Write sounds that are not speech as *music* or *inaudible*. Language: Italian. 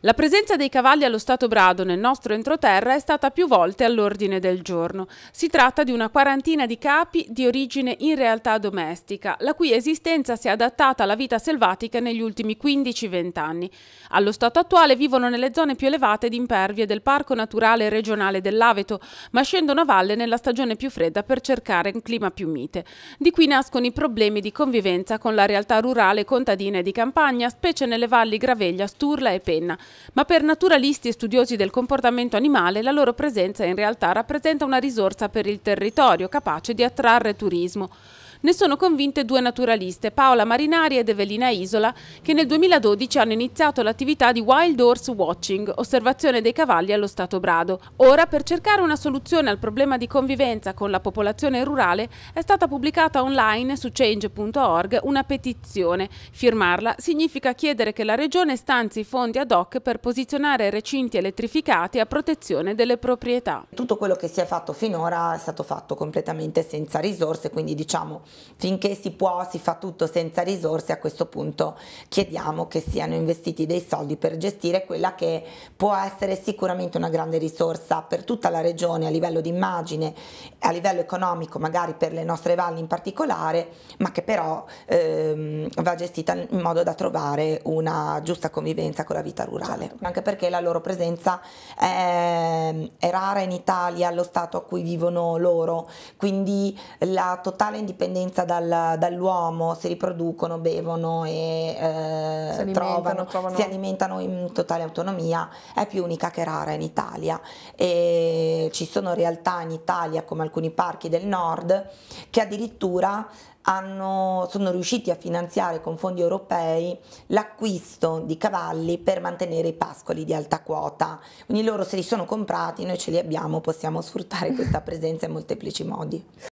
La presenza dei cavalli allo Stato Brado nel nostro entroterra è stata più volte all'ordine del giorno. Si tratta di una quarantina di capi di origine in realtà domestica, la cui esistenza si è adattata alla vita selvatica negli ultimi 15-20 anni. Allo stato attuale vivono nelle zone più elevate ed impervie del Parco Naturale Regionale dell'Aveto, ma scendono a valle nella stagione più fredda per cercare un clima più mite. Di qui nascono i problemi di convivenza con la realtà rurale, contadina e di campagna, specie nelle valli Graveglia, Sturla e Penna, ma per naturalisti e studiosi del comportamento animale la loro presenza in realtà rappresenta una risorsa per il territorio capace di attrarre turismo. Ne sono convinte due naturaliste, Paola Marinari ed Evelina Isola, che nel 2012 hanno iniziato l'attività di Wild Horse Watching, osservazione dei cavalli allo stato brado. Ora, per cercare una soluzione al problema di convivenza con la popolazione rurale, è stata pubblicata online su change.org una petizione. Firmarla significa chiedere che la Regione stanzi fondi ad hoc per posizionare recinti elettrificati a protezione delle proprietà. Tutto quello che si è fatto finora è stato fatto completamente senza risorse, quindi diciamo Finché si può, si fa tutto senza risorse, a questo punto chiediamo che siano investiti dei soldi per gestire quella che può essere sicuramente una grande risorsa per tutta la regione a livello di immagine, a livello economico, magari per le nostre valli in particolare, ma che però ehm, va gestita in modo da trovare una giusta convivenza con la vita rurale, certo. anche perché la loro presenza è, è rara in Italia, lo stato a cui vivono loro, quindi la totale indipendenza dipendenza dal, dall'uomo, si riproducono, bevono e eh, si, trovano, trovano, si alimentano in totale autonomia, è più unica che rara in Italia. E ci sono realtà in Italia, come alcuni parchi del nord, che addirittura hanno, sono riusciti a finanziare con fondi europei l'acquisto di cavalli per mantenere i pascoli di alta quota. Quindi loro se li sono comprati, noi ce li abbiamo, possiamo sfruttare questa *laughs* presenza in molteplici modi.